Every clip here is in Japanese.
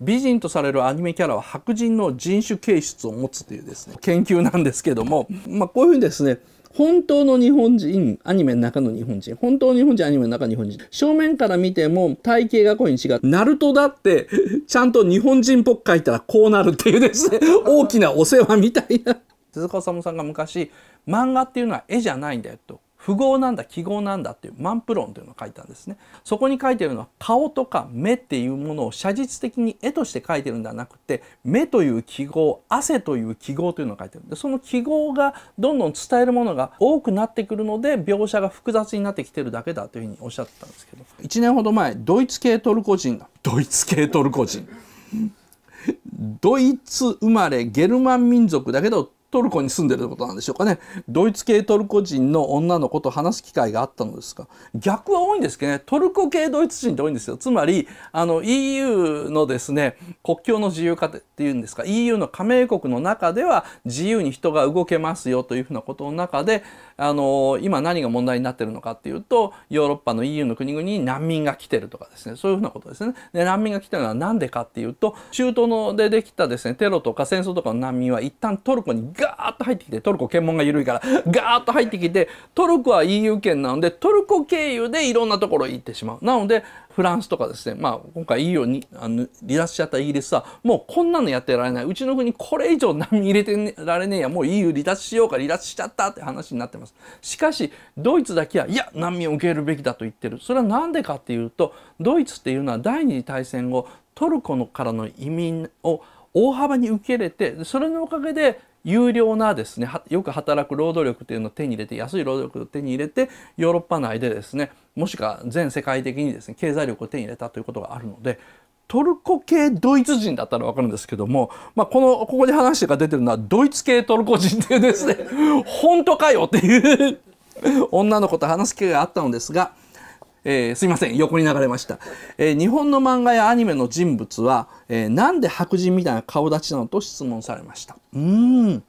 美人とされるアニメキャラは白人の人種形質を持つというですね研究なんですけども、まあ、こういうふうにですね本当の日本人、アニメの中の日本人、本当の日本人、アニメの中の日本人、正面から見ても体型がこういうに違う。ナルトだって、ちゃんと日本人っぽく書いたらこうなるっていうですね、大きなお世話みたいな。鈴鹿治さんが昔、漫画っていうのは絵じゃないんだよと。符号なんだ記号なんだっていうマンプロンというのを書いたんですねそこに書いてるのは顔とか目っていうものを写実的に絵として書いてるんではなくて目という記号汗という記号というのを書いてるでその記号がどんどん伝えるものが多くなってくるので描写が複雑になってきてるだけだというふうにおっしゃってたんですけど1年ほど前ドイツ系トルコ人ドイツ系トルコ人ドイツ生まれゲルマン民族だけどトルコに住んでるっことなんでしょうかねドイツ系トルコ人の女の子と話す機会があったのですが逆は多いんですけどねトルコ系ドイツ人って多いんですよつまりあの EU のですね国境の自由化っていうんですか EU の加盟国の中では自由に人が動けますよというふうなことの中であの今何が問題になってるのかっていうとヨーロッパの EU の国々に難民が来てるとかですねそういうふうなことですね。で難民が来てるのは何でかっていうと中東のでできたですねテロとか戦争とかの難民は一旦トルコにガーッと入ってきてトルコ検問が緩いからガーッと入ってきてトルコは EU 圏なのでトルコ経由でいろんなところ行ってしまう。なのでフランスとかですね、まあ、今回 EU にあの離脱しちゃったイギリスは、もうこんなのやってられない。うちの国これ以上波入れてられねえや。もう EU 離脱しようか離脱しちゃったって話になってます。しかし、ドイツだけは、いや、難民を受けるべきだと言ってる。それは何でかっていうと、ドイツっていうのは第二次大戦後、トルコのからの移民を大幅に受け入れてそれのおかげで有料なですねよく働く労働力というのを手に入れて安い労働力を手に入れてヨーロッパ内でですねもしくは全世界的にですね経済力を手に入れたということがあるのでトルコ系ドイツ人だったらわかるんですけども、まあ、この、ここで話が出てるのは、ドイツ系トルコ人っていうですね、本当かよっていう女の子と話す機会があったのですが、えー、すいません横に流れました、えー、日本の漫画やアニメの人物は、えー、なんで白人みたいな顔立ちなのと質問されましたうん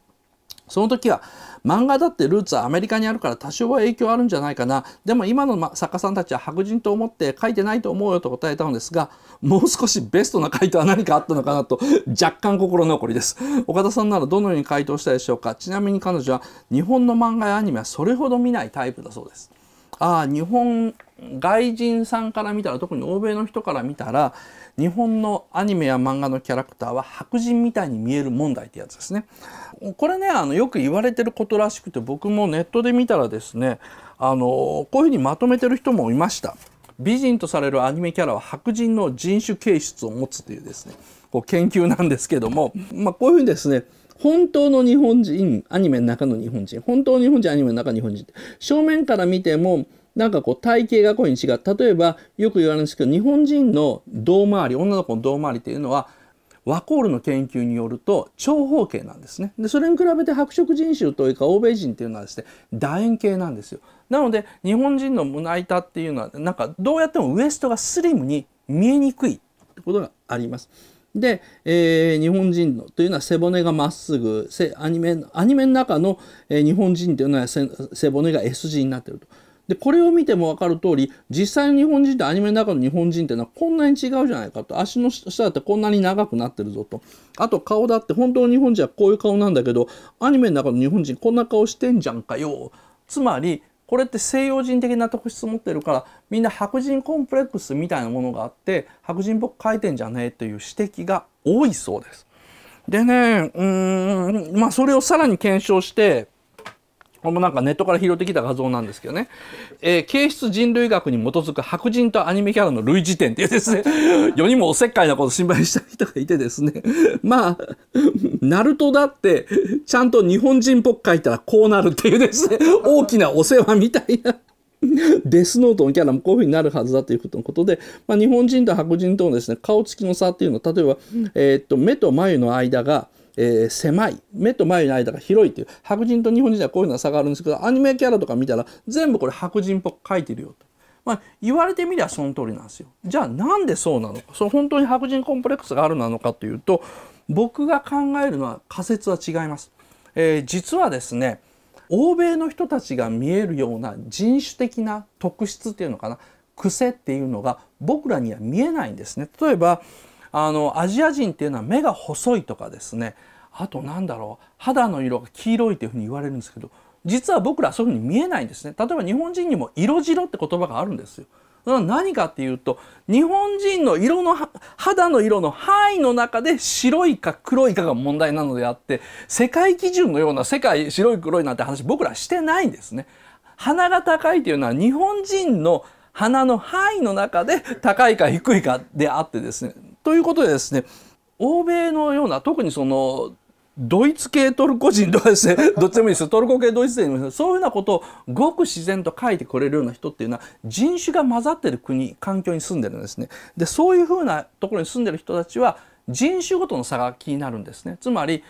その時は漫画だってルーツはアメリカにあるから多少は影響あるんじゃないかなでも今の作家さんたちは白人と思って書いてないと思うよと答えたのですがもう少しベストな回答は何かあったのかなと若干心残りです岡田さんならどのように回答したでしょうかちなみに彼女は日本の漫画やアニメはそれほど見ないタイプだそうですああ日本外人さんから見たら特に欧米の人から見たら日本のアニメや漫画のキャラクターは白人みたいに見える問題ってやつですね。これねあのよく言われてることらしくて僕もネットで見たらですねあのこういうふうにまとめてる人もいました。美人とされるアニメキャラは白人の人種形質を持つというですねこう研究なんですけども、まあ、こういうふうにですね本当の日本人、アニメの中の日本人、本当の日本人、アニメの中の日本人って、正面から見ても、なんかこう体型がこういうに違う。例えば、よく言われるんですけど、日本人の胴回り、女の子の胴回りっていうのは、ワコールの研究によると長方形なんですね。で、それに比べて白色人種というか欧米人っていうのはですね、楕円形なんですよ。なので、日本人の胸板っていうのは、なんかどうやってもウエストがスリムに見えにくいってことがあります。で、えー、日本人のというのは背骨がまっすぐアニメアニメの中の、えー、日本人というのは背骨が S 字になっていると。でこれを見ても分かる通り実際の日本人とアニメの中の日本人っていうのはこんなに違うじゃないかと足の下だってこんなに長くなってるぞとあと顔だって本当の日本人はこういう顔なんだけどアニメの中の日本人こんな顔してんじゃんかよつまりこれって西洋人的な特質持ってるからみんな白人コンプレックスみたいなものがあって白人っぽく書いてんじゃねえという指摘が多いそうです。でねうんまあそれをさらに検証してこれもなんかネットから拾ってきた画像なんですけどね。えー、形質人類学に基づく白人とアニメキャラの類似点っていうですね、世にもおせっかいなこと心配した人がいてですね、まあ、ナルトだって、ちゃんと日本人っぽく書いたらこうなるっていうですね、大きなお世話みたいな。デスノートのキャラもこういうふうになるはずだということで、まあ、日本人と白人とのですね、顔つきの差っていうのは、例えば、えー、っと、目と眉の間が、えー、狭い目と眉の間が広いっていう白人と日本人はこういうのは差があるんですけどアニメキャラとか見たら全部これ白人っぽく描いてるよと。まあ、言われてみりゃその通りなんですよ。じゃあなんでそうなのかその本当に白人コンプレックスがあるなのかというと僕が考えるのは仮説は違います。えー、実はですね欧米の人たちが見えるような人種的な特質っていうのかな癖っていうのが僕らには見えないんですね。例えばあのアジア人っていうのは目が細いとかですねあとなんだろう肌の色が黄色いというふうに言われるんですけど実は僕らはそういうふうに見えないんですね例えば日本人にも色白って言葉があるんですよ何かっていうと日本人の色の肌の色の範囲の中で白いか黒いかが問題なのであって世界基準のような世界白い黒いなんて話僕らしてないんですね。鼻が高いというのは日本人の鼻の範囲の中で高いか低いかであってですねということでですね欧米のような特にそのドイツ系トルコ人とかですね どっちでもいいですよトルコ系ドイツ人でもいそういうふうなことをごく自然と書いてくれるような人っていうのは人種が混ざってる国環境に住んでるんですね。でそういうふうなところに住んでる人たちは人種ごとの差が気になるんですね。つまり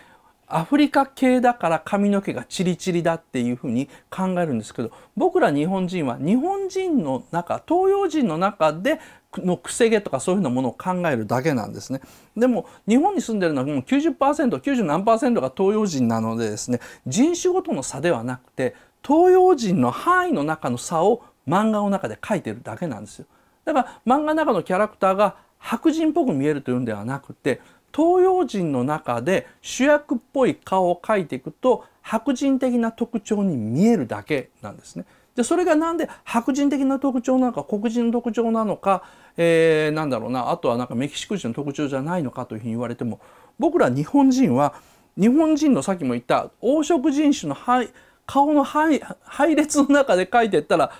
アフリカ系だから髪の毛がチリチリだっていうふうに考えるんですけど僕ら日本人は日本人の中東洋人の中でのくせ毛とかそういうふうなものを考えるだけなんですねでも日本に住んでるのはもう 90%90 何が東洋人なのでですね人種ごとの差ではなくて東洋人の範囲の中の差を漫画の中で描いてるだけなんですよだから漫画の中のキャラクターが白人っぽく見えるというんではなくて東洋人の中で主役っぽい顔を描いていくと白人的な特徴に見えるだけなんですね。でそれがなんで白人的な特徴なのか黒人の特徴なのか、えー、なんだろうなあとはなんかメキシコ人の特徴じゃないのかというふうに言われても僕ら日本人は日本人のさっきも言った黄色人種の顔の配列の中で書いていったら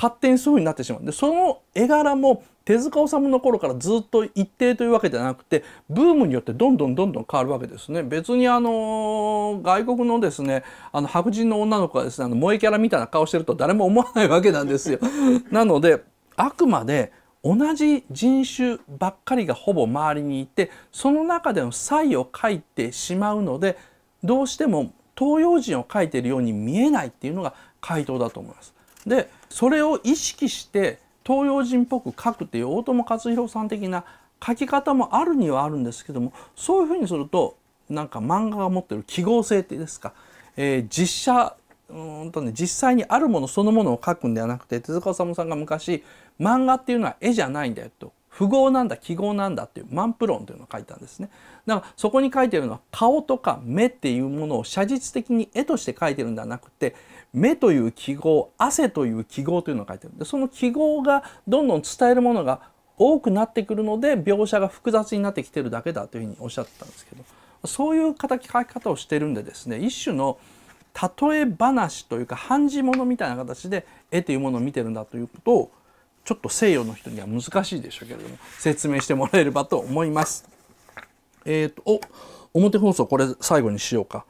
勝手にそういう風になってしまう。で、その絵柄も手塚治虫の頃からずっと一定というわけじゃなくて、ブームによってどんどんどんどん変わるわけですね。別にあの、外国のですね、あの白人の女の子がですね、あの萌えキャラみたいな顔してると誰も思わないわけなんですよ。なので、あくまで、同じ人種ばっかりがほぼ周りにいてその中での差異を書いてしまうのでどうしても東洋人を書いているように見えないっていうのが回答だと思います。でそれを意識して東洋人っぽく書くっていう大友克洋さん的な書き方もあるにはあるんですけどもそういうふうにするとなんか漫画が持ってる記号性ってですか、えー、実写うんとね実際にあるものそのものを書くんではなくて手塚治虫さんが昔漫画っていうのは絵じゃないんだよと符号なんだ記号なんだっていうプロンというのを書いたんですねだからそこに書いてるのは顔とか目っていうものを写実的に絵として書いてるんではなくて目という記号汗という記号というのを書いてるんでその記号がどんどん伝えるものが多くなってくるので描写が複雑になってきてるだけだというふうにおっしゃってたんですけどそういう形書き方をしてるんでですね一種の例え話というか判字物みたいな形で絵というものを見てるんだということをちょっと西洋の人には難しいでしょうけれども説明してもらえればと思います。えっ、ー、とお表放送これ最後にしようか。